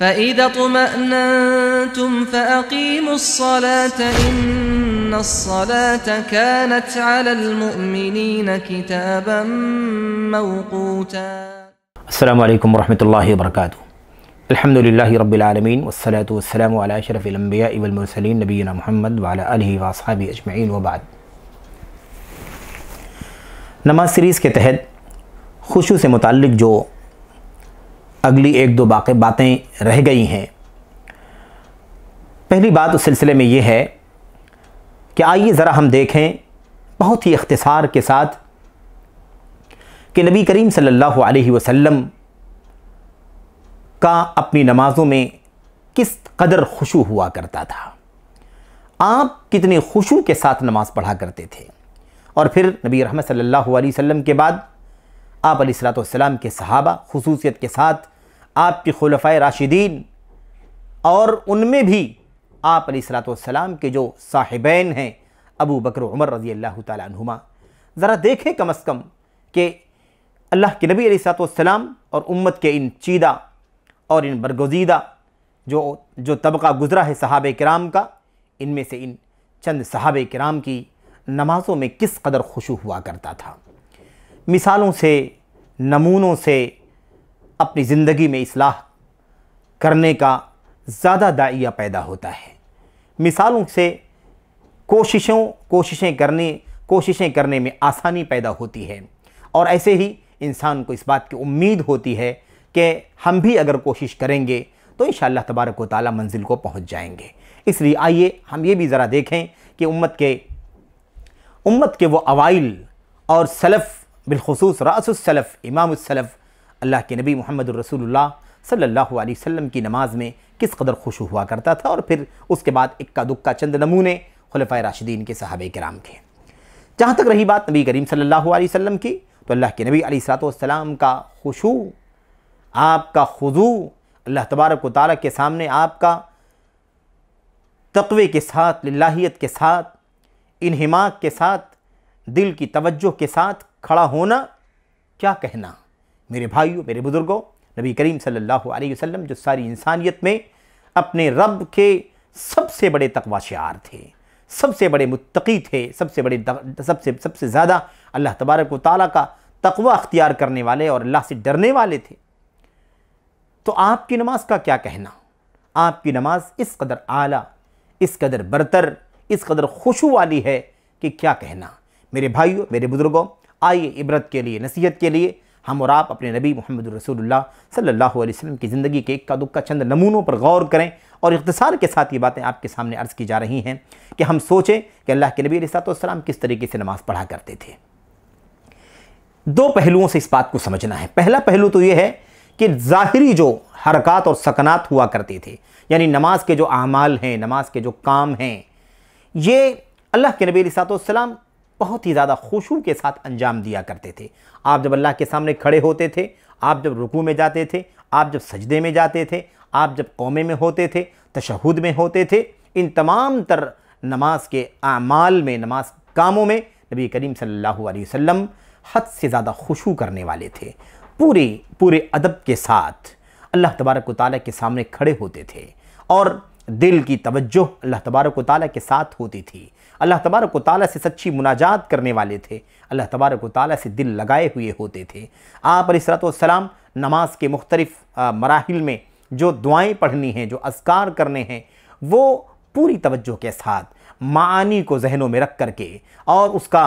فإذا اطمأننتم فأقيموا الصلاة إن الصلاة كانت على المؤمنين كتابا موقوتا السلام عليكم ورحمة الله وبركاته الحمد لله رب العالمين والصلاة والسلام على أشرف الأنبياء والمرسلين نبينا محمد وعلى آله وأصحابه أجمعين وبعد نماز سیریز کے تحت خوشو سے متعلق جو अगली एक दो बाकी बातें रह गई हैं पहली बात उस सिलसिले में ये है कि आइए ज़रा हम देखें बहुत ही अख्तसार के साथ कि नबी करीम सल्लल्लाहु अलैहि वसल्लम का अपनी नमाज़ों में किस कदर खुशू हुआ करता था आप कितने खुशू के साथ नमाज़ पढ़ा करते थे और फिर नबी रहमत सल्लल्लाहु अलैहि वसल्लम के बाद आप सलाम के सहाबा खसूसियत के साथ आपके खलफ़ राशिदीन और उनमें भी आप सलाम के जो साहिबैन हैं अबू बकर उमर रज़ी अल्लाह तुमा ज़रा देखें कम अज़ कम कि अल्लाह के नबी सलाम और उम्मत के इन चीदा और इन बरगजीदा जो जो तबका गुज़रा है सहाब कराम का इनमें से इन चंद सहाब कराम की नमाज़ों में किस कदर खुशू हुआ करता था मिसालों से नमूनों से अपनी ज़िंदगी में इसलाह करने का ज़्यादा दाइया पैदा होता है मिसालों से कोशिशों कोशिशें करने कोशिशें करने में आसानी पैदा होती है और ऐसे ही इंसान को इस बात की उम्मीद होती है कि हम भी अगर कोशिश करेंगे तो इन शाह तबारक ताली मंजिल को पहुँच जाएँगे इसलिए आइए हम ये भी ज़रा देखें कि उम्मत के उम्मत के वो अवाइल और सलफ़ बिलखसूस रासलफ़ इमामसलफ़ अल्लाह के नबी मोहम्मद रसूल सल्लल्लाहु अलैहि वसल्लम की नमाज में किस कदर खुश हुआ करता था और फिर उसके बाद इक्का दुक्का चंद नमूने खलफ़ा राशिदीन के सहाब कराम के जहाँ तक रही बात नबी करीम सल्लल्लाहु अलैहि वसल्लम की तो अल्लाह के नबी अलैहिस्सलाम का खुशू आपका खुजू अल्लाह तबारक तारा के सामने आपका तकवे के साथ लाहीत के साथ इनहमाक के साथ दिल की तवज्जो के साथ खड़ा होना क्या कहना मेरे भाइयों मेरे बुज़ुर्गों नबी करीम सल्लल्लाहु अलैहि वसल्लम जो सारी इंसानियत में अपने रब के सबसे बड़े तकवाशार थे सबसे बड़े मुत्तकी थे सबसे बड़े सबसे सबसे ज़्यादा अल्लाह तबारक ताली का तकवा अख्तियार करने वाले और अल्लाह से डरने वाले थे तो आपकी नमाज का क्या कहना आपकी नमाज इस कदर आला इस कदर बरतर इस कदर खुशू वाली है कि क्या कहना मेरे भाइयों मेरे बुज़ुर्गों आइए इबरत के लिए नसीहत के लिए हम और आप अपने नबी मोहम्मद रसूलुल्लाह सल्लल्लाहु अलैहि वसल्लम की ज़िंदगी के इक्का दुक्का चंद नमूनों पर गौर करें और इख्तसार के साथ ये बातें आपके सामने अर्ज़ की जा रही हैं कि हम सोचें कि अल्लाह के नबी सातम किस तरीके से नमाज़ पढ़ा करते थे दो पहलुओं से इस बात को समझना है पहला पहलू तो ये है कि ज़ाहरी जो हरकत और सकनात हुआ करते थे यानी नमाज के जो अमाल हैं नमाज के जो काम हैं ये अल्लाह के नबी सातम बहुत ही ज़्यादा खुशू के साथ अंजाम दिया करते थे आप जब अल्लाह के सामने खड़े होते थे आप जब रुकू में जाते थे आप जब सजदे में जाते थे आप जब कौमे में होते थे तशहद में होते थे इन तमाम तर नमाज के आमाल में नमाज कामों में नबी करीम सल्लल्लाहु अलैहि वसल्लम हद से ज़्यादा खुशू करने वाले थे पूरे पूरे अदब के साथ अल्लाह तबारक ताली के सामने खड़े होते थे और दिल की तवज्जो अल्लाह तबारक ताली के साथ होती थी अल्लाह तबारक ताली से सच्ची मुनाजात करने वाले थे अल्लाह तबारक ताली से दिल लगाए हुए होते थे आप सलाम नमाज के मुख्तलिफ मराहल में जो दुआएँ पढ़नी हैं जो असकार करने हैं वो पूरी तवज्जो के साथ मानी को जहनों में रख कर के और उसका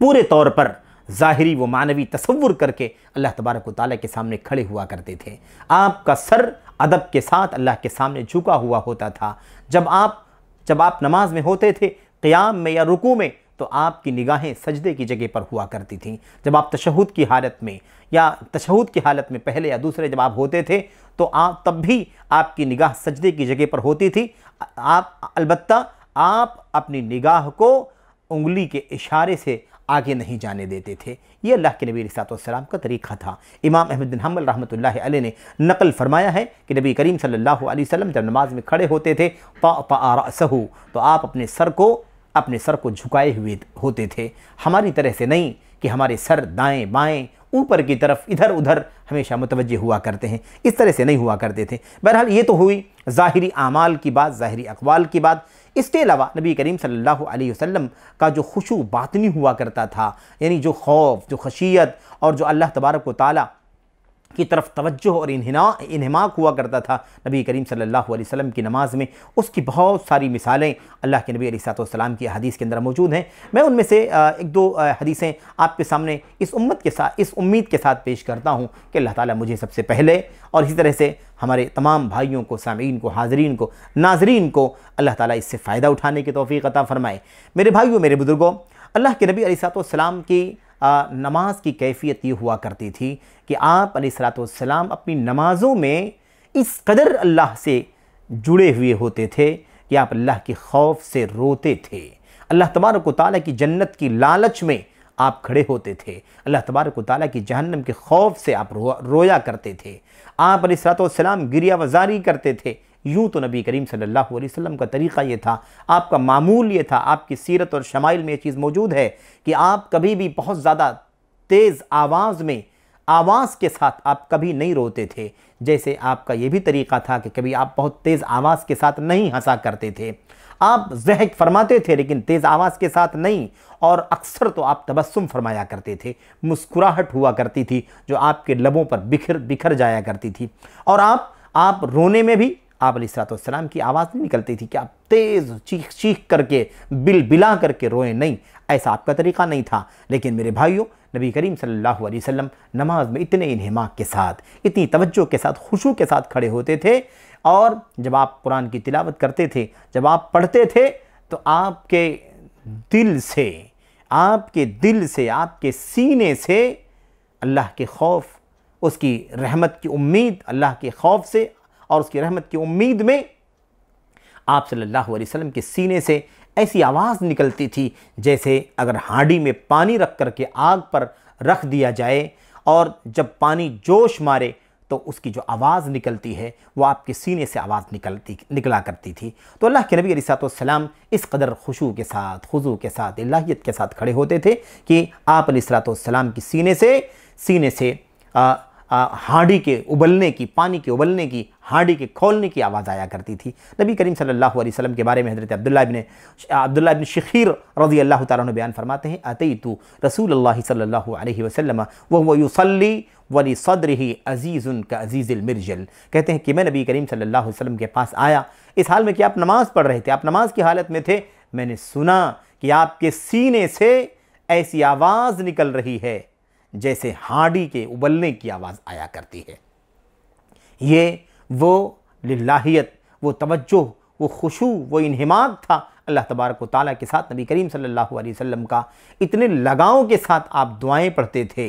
पूरे तौर पर ज़ाहरी व मानवी तस्वुर करके अल्लाह तबारक ताली के सामने खड़े हुआ करते थे आपका सर अदब के साथ अल्लाह के सामने झुका हुआ होता था जब आप जब आप नमाज में होते थे क़याम में या रुकू में तो आपकी निगाहें सजदे की जगह पर हुआ करती थीं जब आप तशहद की हालत में या तशहद की हालत में पहले या दूसरे जब आप होते थे तो आप तब भी आपकी निगाह सजदे की जगह पर होती थी आप अलबत्ता आप अपनी निगाह को उंगली के इशारे से आगे नहीं जाने देते थे ये अल्लाह के नबी सलाम का तरीक़ा था इमाम अहमद हमल रहमत ने नकल फरमाया है कि नबी करीम सल्लल्लाहु अलैहि वसल्लम जब नमाज में खड़े होते थे पा पा सहू तो आप अपने सर को अपने सर को झुकाए हुए होते थे हमारी तरह से नहीं कि हमारे सर दाएँ बाएँ ऊपर की तरफ इधर उधर हमेशा मुतवजह हुआ करते हैं इस तरह से नहीं हुआ करते थे बहरहाल ये तो हुई ज़ाहरी आमाल की बात ज़ाहरी अकवाल की बात इसके अलावा नबी करीम सल्लल्लाहु अलैहि वसल्लम का जो खुशू बातनी हुआ करता था यानी जो खौफ जो खशियत और जो अल्लाह तबारक ताली की तरफ तवज्जो और इन्हना इन्हमाक हुआ करता था नबी करीम सल्लल्लाहु अलैहि वसल्लम की नमाज़ में उसकी बहुत सारी मिसालें अल्लाह के नबी सलाम की हदीस के अंदर मौजूद हैं मैं उनमें से एक दो हदीसें आपके सामने इस उम्मत के साथ इस उम्मीद के साथ पेश करता हूँ कि अल्लाह ताली मुझे सबसे पहले और इसी तरह से हमारे तमाम भाइयों को सामीन को हाजरीन को नाजरीन को अल्लाह ताली इससे फ़ायदा उठाने की तोफ़ी अता फ़रमाए मेरे भाइयों मेरे बुज़ुर्गों अल्लाह के नबी वाम की नमाज की कैफियत ये हुआ करती थी कि आप सलाम अपनी नमाज़ों में इस कदर अल्लाह से जुड़े हुए होते थे कि आप अल्लाह के खौफ से रोते थे अल्लाह तबारक ताली की जन्नत की लालच में आप खड़े होते थे अल्लाह तबारक ताली की जहन्नम के खौफ से आप रो, रोया करते थे आप सलाम गिरियावजारी करते थे यूँ तो नबी करीम सल्लल्लाहु अलैहि वसल्लम का तरीक़ा ये था आपका मामूल ये था आपकी सीरत और शमाइल में ये चीज़ मौजूद है कि आप कभी भी बहुत ज़्यादा तेज़ आवाज़ में आवाज़ के साथ आप कभी नहीं रोते थे जैसे आपका ये भी तरीक़ा था कि कभी आप बहुत तेज़ आवाज़ के साथ नहीं हंसा करते थे आप जहक फरमाते थे लेकिन तेज़ आवाज़ के साथ नहीं और अक्सर तो आप तबस्सुम फरमाया करते थे मुस्कुराहट हुआ करती थी जो आपके लबों पर बिखर बिखर जाया करती थी और आप आप रोने में भी आप सलाम की आवाज़ नहीं निकलती थी कि आप तेज़ चीख चीख करके बिल बिला करके रोएं नहीं ऐसा आपका तरीक़ा नहीं था लेकिन मेरे भाइयों नबी करीम सल्लल्लाहु अलैहि वसल्लम नमाज में इतने इन्हमाक के साथ इतनी तवज्जो के साथ खुशू के साथ खड़े होते थे और जब आप कुरान की तिलावत करते थे जब आप पढ़ते थे तो आपके दिल से आपके दिल से आपके सीने से अल्लाह के खौफ उसकी रहमत की उम्मीद अल्लाह के खौफ से और उसकी रहमत की उम्मीद में आप सल्लल्लाहु अलैहि वसल्लम के सीने से ऐसी आवाज़ निकलती थी जैसे अगर हांडी में पानी रख कर के आग पर रख दिया जाए और जब पानी जोश मारे तो उसकी जो आवाज़ निकलती है वो आपके सीने से आवाज़ निकलती निकला करती थी तो अल्लाह के नबी सलाम इस कदर खुशू के साथ खुजू के साथ इलाहियत के साथ खड़े होते थे कि आप सलाम के सीने से सीने से आ, हाँडी के उबलने की पानी के उबलने की हाँडी के खोलने की आवाज़ आया करती थी नबी करीम सल्लल्लाहु अलैहि वसल्लम के बारे में हज़रत अब्दुल्लाह बिन अब्दुल्लाह इबन शखीर रजी अल्लाह तारा बयान फरमाते हैं अतई तो रसूल अल्लाह सल्ला वसलम वह यूसली वली सदर ही अज़ीज़ का अज़ीज़ मिर्जल कहते हैं कि मैं नबी करीम सल्ला वसलम के पास आया इस हाल में कि आप नमाज़ पढ़ रहे थे आप नमाज की हालत में थे मैंने सुना कि आपके सीने से ऐसी आवाज़ निकल रही है जैसे हांडी के उबलने की आवाज़ आया करती है ये वो लाहियत वो तवज्जो वो खुशू वो इन्हमाक था अल्लाह तबारक ताली के साथ नबी करीम सल्लल्लाहु अलैहि वसल्लम का इतने लगाव के साथ आप दुआएं पढ़ते थे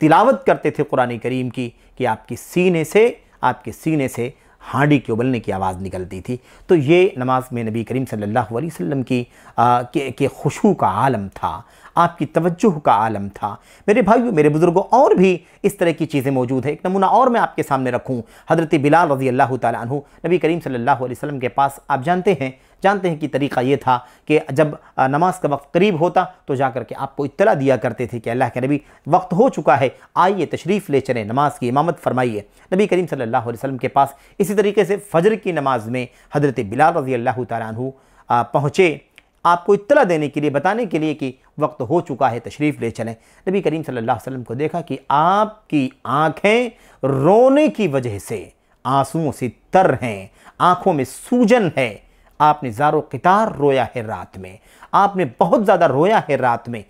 तिलावत करते थे कुरान करीम की कि आपके सीने से आपके सीने से हांडी के उबलने की आवाज़ निकलती थी तो ये नमाज में नबी करीम सल्लल्लाहु अलैहि वसल्लम की आ, के, के खुशबू का आलम था आपकी तवज्जो का आलम था मेरे भाइयों मेरे बुज़ुर्गों और भी इस तरह की चीज़ें मौजूद है एक नमूना और मैं आपके सामने रखूँ हज़रत बिलाल रजी अल्लाह तु नबी करीम सल्ला वसम के पास आप जानते हैं जानते हैं कि तरीका ये था कि जब नमाज का वक्त करीब होता तो जा करके आपको इतला दिया करते थे कि अल्लाह के नबी वक्त हो चुका है आइए तशरीफ़ ले चलें नमाज की इमामत फरमाइए नबी करीम सल्लल्लाहु अलैहि वसल्लम के पास इसी तरीके से फजर की नमाज में हज़रत बिलाल रजी अल्लाह तु पहुँचे आपको इतला देने के लिए बताने के लिए कि वक्त हो चुका है तशरीफ़ ले चलें नबी करीम सल्लल्लाहु अलैहि वसल्लम को देखा कि आपकी आँखें रोने की वजह से आंसुओं से तर हैं आँखों में सूजन है आपने ज़ारो कितार रोया है रात में आपने बहुत ज़्यादा रोया है रात में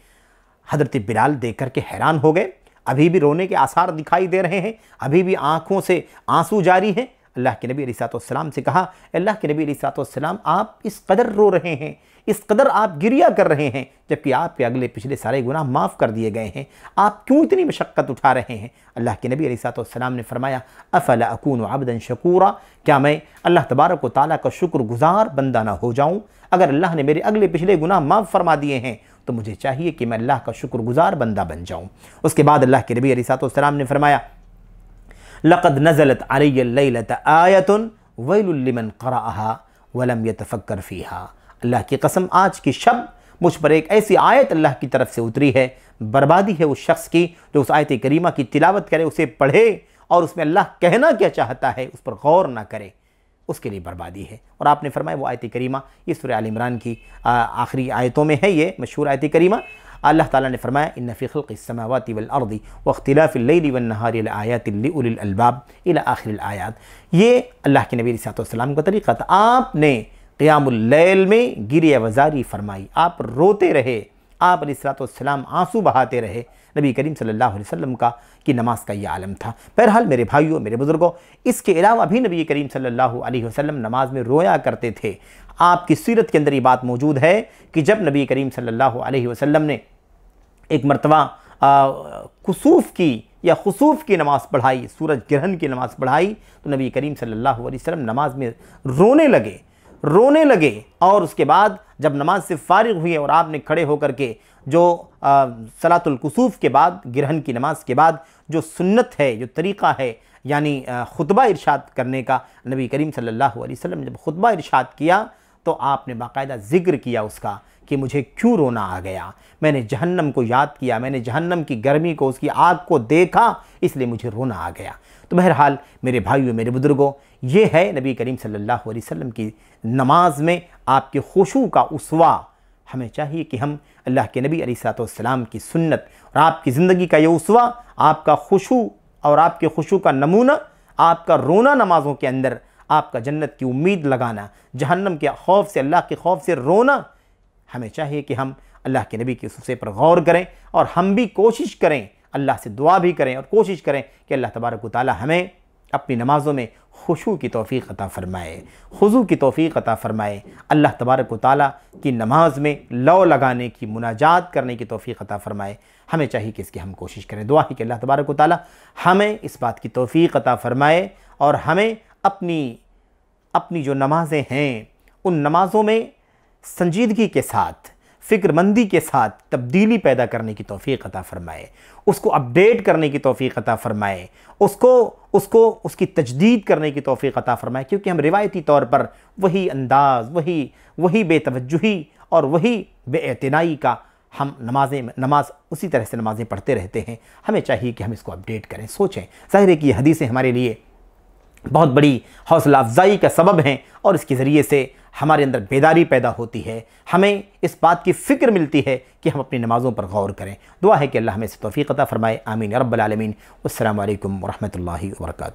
हजरत बिलाल देख करके हैरान हो गए अभी भी रोने के आसार दिखाई दे रहे हैं अभी भी आंखों से आंसू जारी हैं अल्लाह के नबी सलाम से कहा अल्लाह के नबी सलाम आप इस कदर रो रहे हैं इस कदर आप गिरिया कर रहे हैं जबकि आपके अगले पिछले सारे गुनाह माफ़ कर दिए गए हैं आप क्यों इतनी मशक्क़त उठा रहे हैं अल्लाह के नबी सलाम ने फरमाया अफल अकून आबदन शकूरा क्या मैं अल्लाह तबारक ताली का शुक्र गुज़ार बंदा ना हो जाऊँ अगर अल्लाह ने मेरे अगले पिछले गुनाह माफ़ फरमा दिए हैं तो मुझे चाहिए कि मैं अल्लाह का शुक्रगुज़ार बंदा बन जाऊँ उसके बाद अल्लाह के नबी सलाम ने फरमाया लक़द नज़लत अरत आयतन वैलमन क़रा वलम यतफ़क्र फ़ीहा अल्लाह की कसम आज की शब मुझ पर एक ऐसी आयत अल्लाह की तरफ से उतरी है बर्बादी है उस शख्स की जो उस आयत करीमा की तिलावत करे उसे पढ़े और उसमें अल्लाह कहना क्या चाहता है उस पर गौर ना करे उसके लिए बर्बादी है और आपने फरमाया वो आयत करीमा ये सुर आलिमरान की आखिरी आयतों में है ये मशहूर आयत करीमा अल्लाह ताला ने फरमाया इन फ़िखल वलअर्दी वख्तिलाफ़िल्ली वनहारयातिल्लबाब इला आखिर आयात ये अल्लाह के नबी सातम का तरीक़ा था आपने क़यामल में गिर वजारी फरमाई आप रोते रहे आप सलाम आंसू बहाते रहे नबी करीम सल्लल्लाहु अलैहि वसल्लम का कि नमाज का ये आलम था बहरहाल मेरे भाइयों मेरे बुज़ुर्गों इसके अलावा भी नबी करीम सल्लल्लाहु अलैहि वसल्लम नमाज में रोया करते थे आपकी सीरत के अंदर ये बात मौजूद है कि जब नबी करीम सल्लल्लाहु अलैहि वसल्लम ने एक मरतबा खसूफ की या खसूफ की नमाज़ पढ़ाई सूरज ग्रहण की नमाज़ पढ़ाई तो नबी करीम सल्लल्लाहु अलैहि वसल्लम नमाज में रोने लगे रोने लगे और उसके बाद जब नमाज से फारिग हुई और आपने खड़े होकर के जो सलातुलकसूफ़ के बाद ग्रहण की नमाज के बाद जो सुन्नत है जो तरीक़ा है यानी ख़ुतबा इरशाद करने का नबी करीम सल्लल्लाहु अलैहि वसल्लम जब ख़ुतबा इरशाद किया तो आपने बाकायदा जिक्र किया उसका कि मुझे क्यों रोना आ गया मैंने जहन्नम को याद किया मैंने जहन्नम की गर्मी को उसकी आग को देखा इसलिए मुझे रोना आ गया तो बहरहाल मेरे भाइयों मेरे बुज़ुर्गों ये है नबी करीम सल्लल्लाहु अलैहि वसल्लम की नमाज में आपके खुशू का उसवा हमें चाहिए कि हम अल्लाह के नबी अलीसातम की सुन्नत और आपकी ज़िंदगी का ये उसवा आपका खुशू और आपके खुशू का नमूना आपका रोना नमाज़ों के अंदर आपका जन्नत की उम्मीद लगाना जहन्नम के खौफ से अल्लाह के खौफ से रोना हमें चाहिए कि हम अल्लाह के नबी के उससे पर गौर करें और हम भी कोशिश करें अल्लाह से दुआ भी करें और कोशिश करें कि अल्लाह तबारक ताली हमें अपनी नमाज़ों में खुशू की तोफ़ी अता फ़रमाए खुजू की तोफ़ी अता फ़रमाए अल्लाह तबारक ताली की नमाज में लौ लगाने की मुनाजात करने की तोफ़ी अता फ़रमाए हमें चाहिए कि इसकी हम कोशिश करें दुआ ही कि अल्लाह तबारक ताली हमें इस बात की तोफ़ी अता फ़रमाए और हमें अपनी अपनी जो नमाज़ें हैं उन नमाज़ों में संजीदगी के साथ फ़िक्रमंदी के साथ तब्दीली पैदा करने की तोफ़ी अता फ़रमाए उसको अपडेट करने की तोफ़ी अता फ़रमाए उसको उसको उसकी तजदीद करने की तोफ़ी अता फ़रमाए क्योंकि हम रिवायती तौर पर वही अंदाज़ वही वही बेतवजही और वही बेतनाई का हम नमाजें नमाज उसी तरह से नमाज़ें पढ़ते रहते हैं हमें चाहिए कि हम इसको अपडेट करें सोचें ज़ाहिर है कि हदीसें हमारे लिए बहुत बड़ी हौसला अफजाई का सबब हैं और इसके ज़रिए से हमारे अंदर बेदारी पैदा होती है हमें इस बात की फ़िक्र मिलती है कि हम अपनी नमाज़ों पर गौर करें दुआ है कि अल्लाह हमें से तोफ़ी अता फ़रमाए आमीन अरबालमीन असल वरहमल वर्क